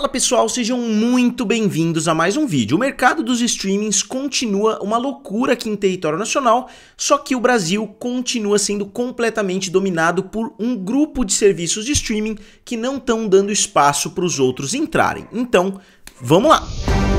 Fala pessoal, sejam muito bem-vindos a mais um vídeo. O mercado dos streamings continua uma loucura aqui em território nacional, só que o Brasil continua sendo completamente dominado por um grupo de serviços de streaming que não estão dando espaço para os outros entrarem. Então, vamos lá! Música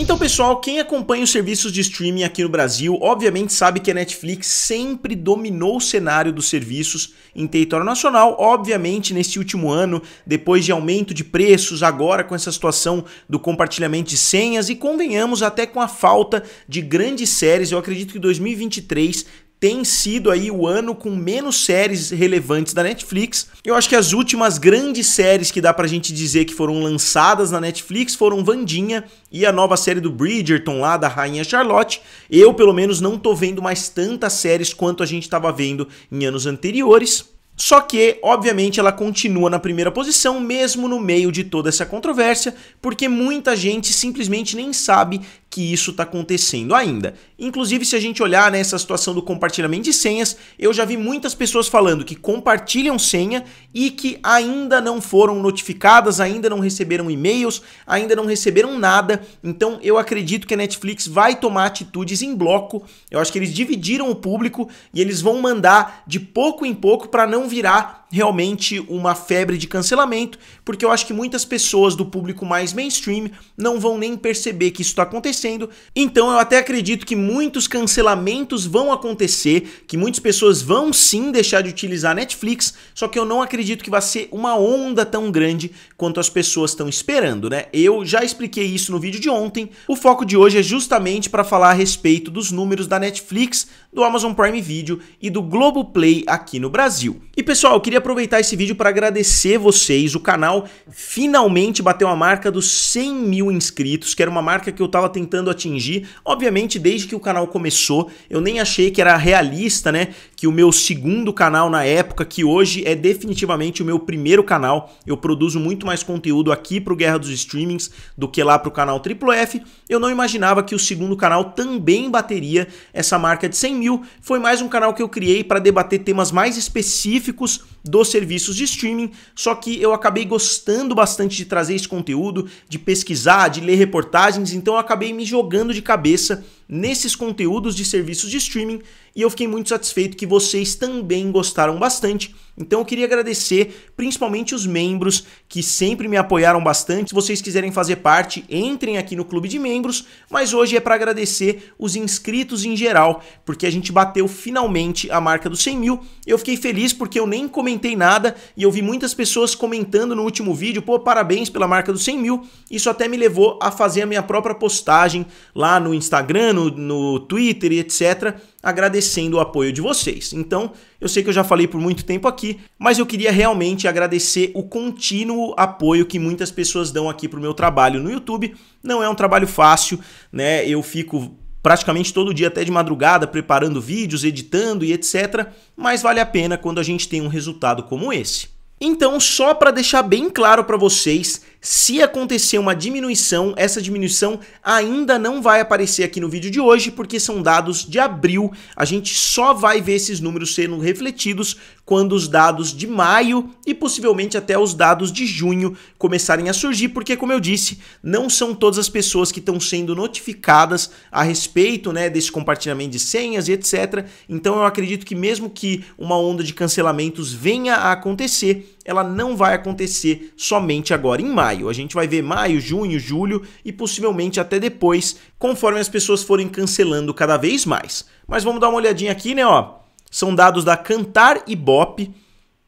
Então, pessoal, quem acompanha os serviços de streaming aqui no Brasil, obviamente sabe que a Netflix sempre dominou o cenário dos serviços em território nacional. Obviamente, neste último ano, depois de aumento de preços, agora com essa situação do compartilhamento de senhas e convenhamos até com a falta de grandes séries, eu acredito que 2023 tem sido aí o ano com menos séries relevantes da Netflix. Eu acho que as últimas grandes séries que dá pra gente dizer que foram lançadas na Netflix foram Vandinha e a nova série do Bridgerton lá da Rainha Charlotte. Eu, pelo menos, não tô vendo mais tantas séries quanto a gente estava vendo em anos anteriores. Só que, obviamente, ela continua na primeira posição, mesmo no meio de toda essa controvérsia, porque muita gente simplesmente nem sabe que isso está acontecendo ainda. Inclusive, se a gente olhar nessa né, situação do compartilhamento de senhas, eu já vi muitas pessoas falando que compartilham senha e que ainda não foram notificadas, ainda não receberam e-mails, ainda não receberam nada. Então, eu acredito que a Netflix vai tomar atitudes em bloco. Eu acho que eles dividiram o público e eles vão mandar de pouco em pouco para não virar realmente uma febre de cancelamento, porque eu acho que muitas pessoas do público mais mainstream não vão nem perceber que isso está acontecendo. Então eu até acredito que muitos cancelamentos vão acontecer, que muitas pessoas vão sim deixar de utilizar a Netflix, só que eu não acredito que vai ser uma onda tão grande quanto as pessoas estão esperando, né? Eu já expliquei isso no vídeo de ontem. O foco de hoje é justamente para falar a respeito dos números da Netflix do Amazon Prime Video e do Globoplay aqui no Brasil. E pessoal, eu queria aproveitar esse vídeo para agradecer vocês. O canal finalmente bateu a marca dos 100 mil inscritos, que era uma marca que eu estava tentando atingir. Obviamente, desde que o canal começou, eu nem achei que era realista, né? que o meu segundo canal na época, que hoje é definitivamente o meu primeiro canal. Eu produzo muito mais conteúdo aqui para o Guerra dos Streamings do que lá para o canal Triple F. Eu não imaginava que o segundo canal também bateria essa marca de 100 mil. Foi mais um canal que eu criei para debater temas mais específicos dos serviços de streaming, só que eu acabei gostando bastante de trazer esse conteúdo, de pesquisar, de ler reportagens, então eu acabei me jogando de cabeça nesses conteúdos de serviços de streaming e eu fiquei muito satisfeito que vocês também gostaram bastante. Então eu queria agradecer principalmente os membros que sempre me apoiaram bastante. Se vocês quiserem fazer parte, entrem aqui no clube de membros, mas hoje é para agradecer os inscritos em geral, porque a gente bateu finalmente a marca dos 100 mil. Eu fiquei feliz porque eu nem comentei nada e eu vi muitas pessoas comentando no último vídeo, pô, parabéns pela marca dos 100 mil. Isso até me levou a fazer a minha própria postagem lá no Instagram, no, no Twitter e etc agradecendo o apoio de vocês. Então, eu sei que eu já falei por muito tempo aqui, mas eu queria realmente agradecer o contínuo apoio que muitas pessoas dão aqui para o meu trabalho no YouTube. Não é um trabalho fácil, né? Eu fico praticamente todo dia até de madrugada preparando vídeos, editando e etc, mas vale a pena quando a gente tem um resultado como esse. Então, só para deixar bem claro para vocês, se acontecer uma diminuição, essa diminuição ainda não vai aparecer aqui no vídeo de hoje, porque são dados de abril. A gente só vai ver esses números sendo refletidos quando os dados de maio e possivelmente até os dados de junho começarem a surgir, porque como eu disse, não são todas as pessoas que estão sendo notificadas a respeito, né, desse compartilhamento de senhas e etc. Então eu acredito que mesmo que uma onda de cancelamentos venha a acontecer, ela não vai acontecer somente agora em maio. A gente vai ver maio, junho, julho e possivelmente até depois, conforme as pessoas forem cancelando cada vez mais. Mas vamos dar uma olhadinha aqui, né, ó. São dados da Cantar Ibope,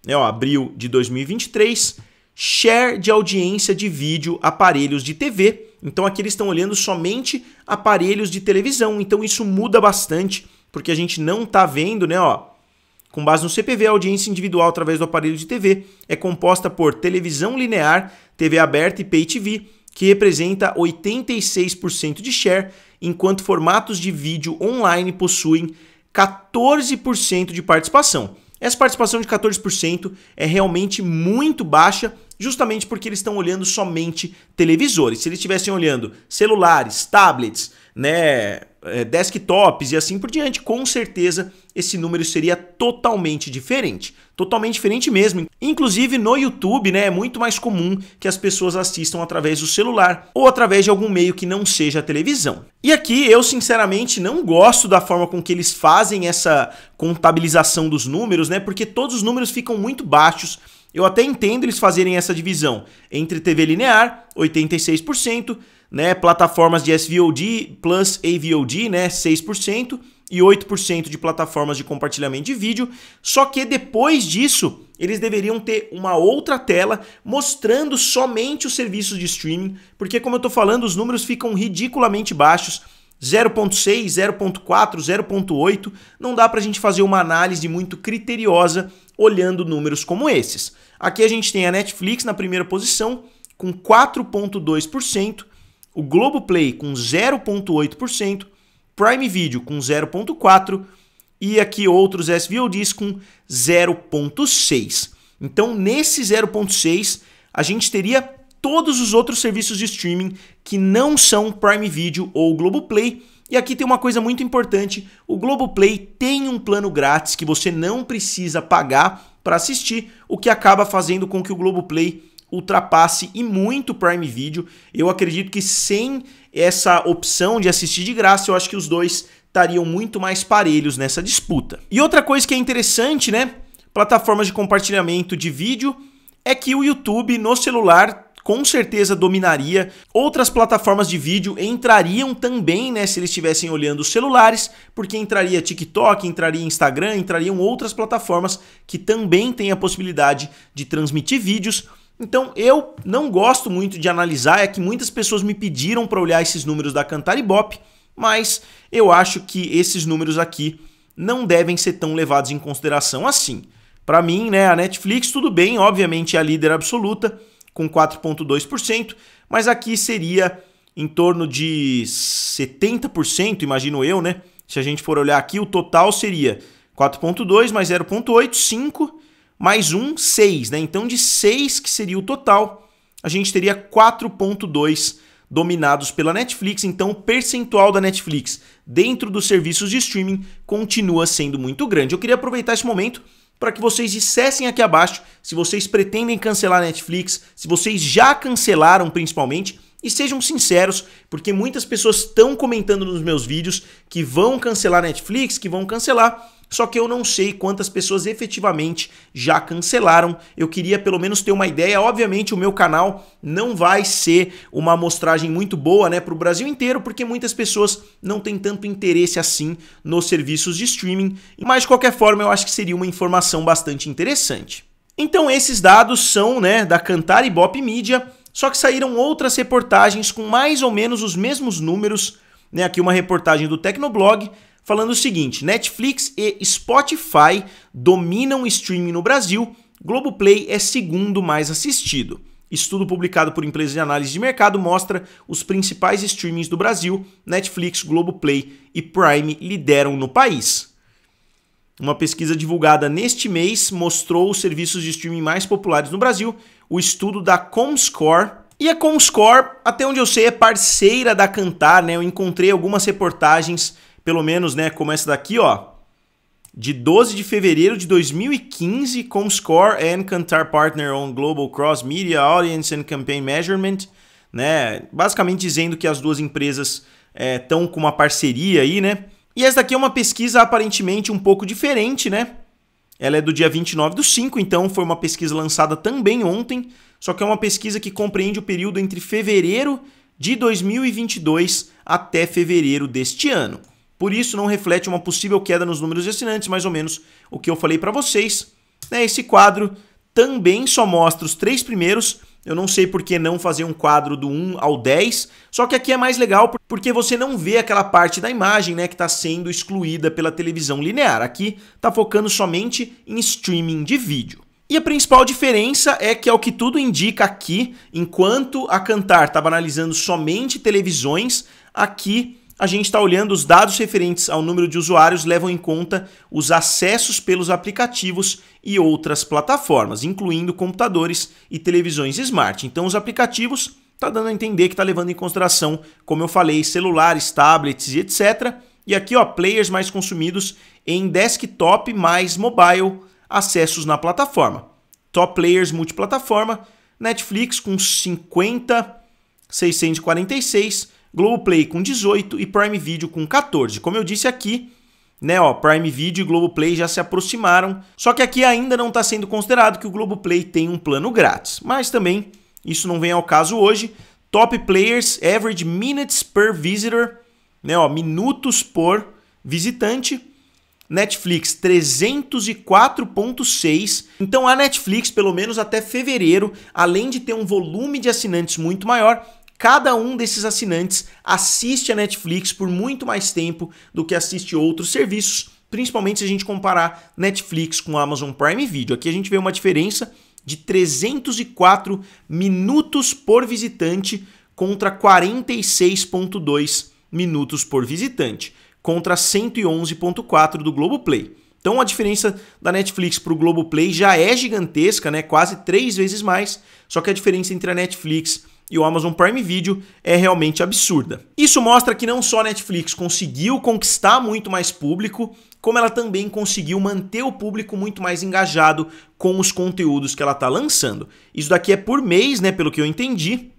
né, ó, abril de 2023, share de audiência de vídeo, aparelhos de TV. Então aqui eles estão olhando somente aparelhos de televisão. Então isso muda bastante, porque a gente não tá vendo, né, ó, com base no CPV, a audiência individual através do aparelho de TV é composta por televisão linear, TV aberta e Pay TV, que representa 86% de share, enquanto formatos de vídeo online possuem 14% de participação. Essa participação de 14% é realmente muito baixa justamente porque eles estão olhando somente televisores. Se eles estivessem olhando celulares, tablets, né, é, desktops e assim por diante, com certeza esse número seria totalmente diferente. Totalmente diferente mesmo. Inclusive no YouTube, né, é muito mais comum que as pessoas assistam através do celular ou através de algum meio que não seja a televisão. E aqui eu sinceramente não gosto da forma com que eles fazem essa contabilização dos números, né, porque todos os números ficam muito baixos eu até entendo eles fazerem essa divisão entre TV linear, 86%, né, plataformas de SVOD plus AVOD, né, 6% e 8% de plataformas de compartilhamento de vídeo. Só que depois disso, eles deveriam ter uma outra tela mostrando somente os serviços de streaming, porque como eu estou falando, os números ficam ridiculamente baixos. 0.6, 0.4, 0.8, não dá para a gente fazer uma análise muito criteriosa olhando números como esses. Aqui a gente tem a Netflix na primeira posição com 4.2%, o Globoplay com 0.8%, Prime Video com 0.4 e aqui outros SVODs com 0.6. Então, nesse 0.6, a gente teria todos os outros serviços de streaming que não são Prime Video ou Globoplay e aqui tem uma coisa muito importante: o Globoplay tem um plano grátis que você não precisa pagar para assistir, o que acaba fazendo com que o Globoplay ultrapasse e muito o Prime Video. Eu acredito que sem essa opção de assistir de graça, eu acho que os dois estariam muito mais parelhos nessa disputa. E outra coisa que é interessante, né? Plataformas de compartilhamento de vídeo é que o YouTube no celular com certeza dominaria. Outras plataformas de vídeo entrariam também, né, se eles estivessem olhando os celulares, porque entraria TikTok, entraria Instagram, entrariam outras plataformas que também têm a possibilidade de transmitir vídeos. Então eu não gosto muito de analisar, é que muitas pessoas me pediram para olhar esses números da Cantaribop, mas eu acho que esses números aqui não devem ser tão levados em consideração assim. Para mim, né, a Netflix tudo bem, obviamente é a líder absoluta, com 4,2%, mas aqui seria em torno de 70%, imagino eu, né? Se a gente for olhar aqui, o total seria 4,2 mais 0,8, 5 mais 1, 6, né? Então, de 6, que seria o total, a gente teria 4,2 dominados pela Netflix. Então, o percentual da Netflix dentro dos serviços de streaming continua sendo muito grande. Eu queria aproveitar esse momento para que vocês dissessem aqui abaixo se vocês pretendem cancelar a Netflix, se vocês já cancelaram principalmente. E sejam sinceros, porque muitas pessoas estão comentando nos meus vídeos que vão cancelar Netflix, que vão cancelar. Só que eu não sei quantas pessoas efetivamente já cancelaram. Eu queria pelo menos ter uma ideia. Obviamente, o meu canal não vai ser uma amostragem muito boa né, para o Brasil inteiro, porque muitas pessoas não têm tanto interesse assim nos serviços de streaming. Mas, de qualquer forma, eu acho que seria uma informação bastante interessante. Então, esses dados são né, da Cantar e Bop Media. Só que saíram outras reportagens com mais ou menos os mesmos números. Né, aqui uma reportagem do Tecnoblog falando o seguinte: Netflix e Spotify dominam o streaming no Brasil, Globoplay é segundo mais assistido. Estudo publicado por empresas de análise de mercado mostra os principais streamings do Brasil, Netflix, Globoplay e Prime lideram no país. Uma pesquisa divulgada neste mês mostrou os serviços de streaming mais populares no Brasil, o estudo da Comscore. E a Comscore, até onde eu sei, é parceira da Cantar, né? Eu encontrei algumas reportagens pelo menos, né, como essa daqui, ó, de 12 de fevereiro de 2015, Comscore and Kantar Partner on Global Cross Media Audience and Campaign Measurement, né? Basicamente dizendo que as duas empresas estão é, com uma parceria aí, né? E essa daqui é uma pesquisa aparentemente um pouco diferente, né? Ela é do dia 29 do 5, então foi uma pesquisa lançada também ontem, só que é uma pesquisa que compreende o período entre fevereiro de 2022 até fevereiro deste ano. Por isso, não reflete uma possível queda nos números de assinantes, mais ou menos o que eu falei para vocês. Né? Esse quadro também só mostra os três primeiros. Eu não sei por que não fazer um quadro do 1 ao 10, só que aqui é mais legal porque você não vê aquela parte da imagem né, que está sendo excluída pela televisão linear. Aqui está focando somente em streaming de vídeo. E a principal diferença é que, ao que tudo indica aqui, enquanto a Cantar estava analisando somente televisões, aqui a gente está olhando os dados referentes ao número de usuários levam em conta os acessos pelos aplicativos e outras plataformas, incluindo computadores e televisões smart. Então, os aplicativos está dando a entender que está levando em consideração, como eu falei, celulares, tablets e etc. E aqui, ó, players mais consumidos em desktop mais mobile, acessos na plataforma. Top players multiplataforma, Netflix com 50,646 Globoplay com 18 e Prime Video com 14. Como eu disse aqui, né, ó, Prime Video e Globoplay já se aproximaram, só que aqui ainda não está sendo considerado que o Globoplay tem um plano grátis, mas também isso não vem ao caso hoje. Top players, average minutes per visitor, né, ó, minutos por visitante. Netflix 304.6. Então a Netflix, pelo menos até fevereiro, além de ter um volume de assinantes muito maior, Cada um desses assinantes assiste a Netflix por muito mais tempo do que assiste outros serviços, principalmente se a gente comparar Netflix com Amazon Prime Video. Aqui a gente vê uma diferença de 304 minutos por visitante contra 46.2 minutos por visitante, contra 111.4 do Globoplay. Então a diferença da Netflix para o Globoplay já é gigantesca, né? quase três vezes mais. Só que a diferença entre a Netflix e o Amazon Prime Video é realmente absurda. Isso mostra que não só a Netflix conseguiu conquistar muito mais público, como ela também conseguiu manter o público muito mais engajado com os conteúdos que ela está lançando. Isso daqui é por mês, né, pelo que eu entendi.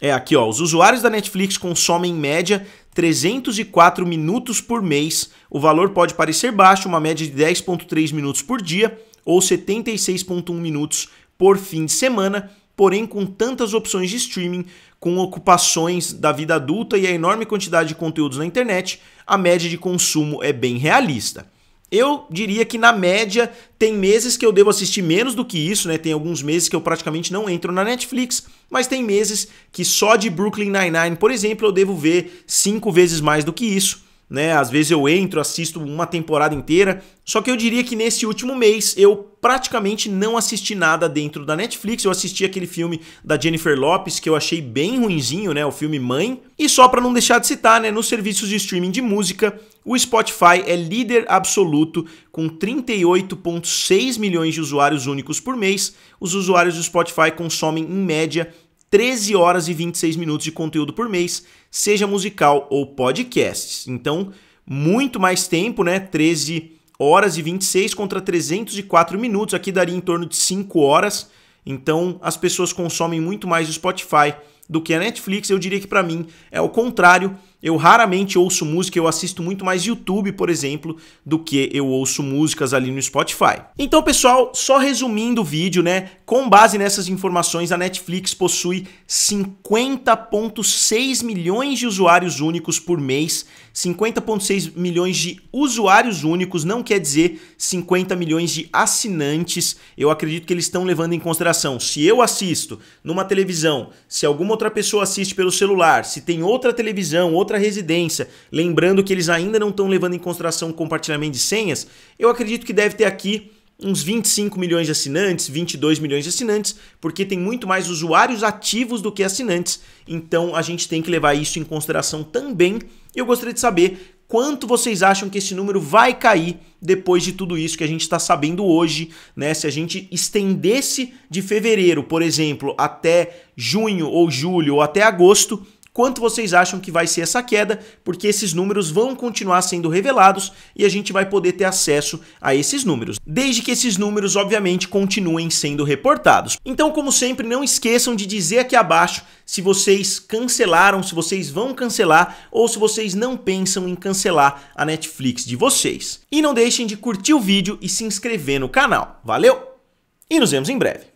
É aqui, ó, os usuários da Netflix consomem em média 304 minutos por mês. O valor pode parecer baixo, uma média de 10.3 minutos por dia ou 76.1 minutos por fim de semana, porém com tantas opções de streaming, com ocupações da vida adulta e a enorme quantidade de conteúdos na internet, a média de consumo é bem realista. Eu diria que na média tem meses que eu devo assistir menos do que isso, né? Tem alguns meses que eu praticamente não entro na Netflix, mas tem meses que só de Brooklyn Nine-Nine, por exemplo, eu devo ver cinco vezes mais do que isso né? Às vezes eu entro, assisto uma temporada inteira. Só que eu diria que nesse último mês eu praticamente não assisti nada dentro da Netflix. Eu assisti aquele filme da Jennifer Lopes que eu achei bem ruinzinho, né? O filme Mãe. E só para não deixar de citar, né, nos serviços de streaming de música, o Spotify é líder absoluto com 38.6 milhões de usuários únicos por mês. Os usuários do Spotify consomem em média 13 horas e 26 minutos de conteúdo por mês, seja musical ou podcast. Então, muito mais tempo, né? 13 horas e 26 contra 304 minutos, aqui daria em torno de 5 horas. Então, as pessoas consomem muito mais o Spotify do que a Netflix. Eu diria que para mim é o contrário. Eu raramente ouço música, eu assisto muito mais YouTube, por exemplo, do que eu ouço músicas ali no Spotify. Então, pessoal, só resumindo o vídeo, né? Com base nessas informações, a Netflix possui 50.6 milhões de usuários únicos por mês. 50.6 milhões de usuários únicos não quer dizer 50 milhões de assinantes. Eu acredito que eles estão levando em consideração se eu assisto numa televisão, se alguma outra pessoa assiste pelo celular, se tem outra televisão, outra residência, lembrando que eles ainda não estão levando em consideração o compartilhamento de senhas, eu acredito que deve ter aqui uns 25 milhões de assinantes, 22 milhões de assinantes, porque tem muito mais usuários ativos do que assinantes, então a gente tem que levar isso em consideração também. Eu gostaria de saber quanto vocês acham que esse número vai cair depois de tudo isso que a gente está sabendo hoje, né? Se a gente estendesse de fevereiro, por exemplo, até junho ou julho ou até agosto, quanto vocês acham que vai ser essa queda, porque esses números vão continuar sendo revelados e a gente vai poder ter acesso a esses números, desde que esses números, obviamente, continuem sendo reportados. Então, como sempre, não esqueçam de dizer aqui abaixo se vocês cancelaram, se vocês vão cancelar ou se vocês não pensam em cancelar a Netflix de vocês. E não deixem de curtir o vídeo e se inscrever no canal. Valeu! E nos vemos em breve.